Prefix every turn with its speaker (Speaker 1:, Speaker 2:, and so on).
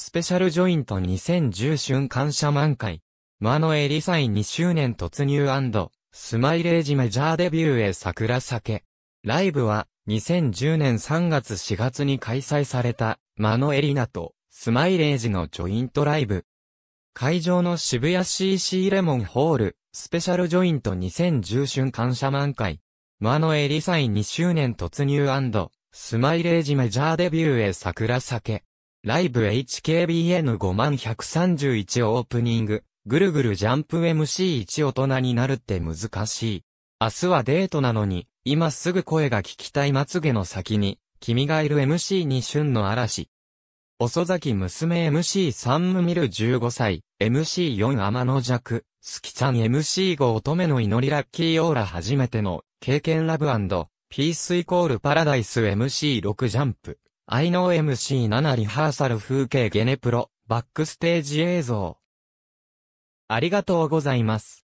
Speaker 1: スペシャルジョイント2010春感謝満開。マノエリサイ2周年突入スマイレージメジャーデビューへ桜酒。ライブは、2010年3月4月に開催された、マノエリナと、スマイレージのジョイントライブ。会場の渋谷 CC レモンホール、スペシャルジョイント2010春感謝満開。マノエリサイ2周年突入スマイレージメジャーデビューへ桜酒。ライブ HKBN5131 オープニング、ぐるぐるジャンプ MC1 大人になるって難しい。明日はデートなのに、今すぐ声が聞きたいまつげの先に、君がいる MC に旬の嵐。遅咲き娘 MC3 ムミル15歳、MC4 天の弱、スキちゃん MC5 乙女の祈りラッキーオーラ初めての、経験ラブピースイコールパラダイス MC6 ジャンプ。I know MC7 リハーサル風景ゲネプロ、バックステージ映像。
Speaker 2: ありがとうございます。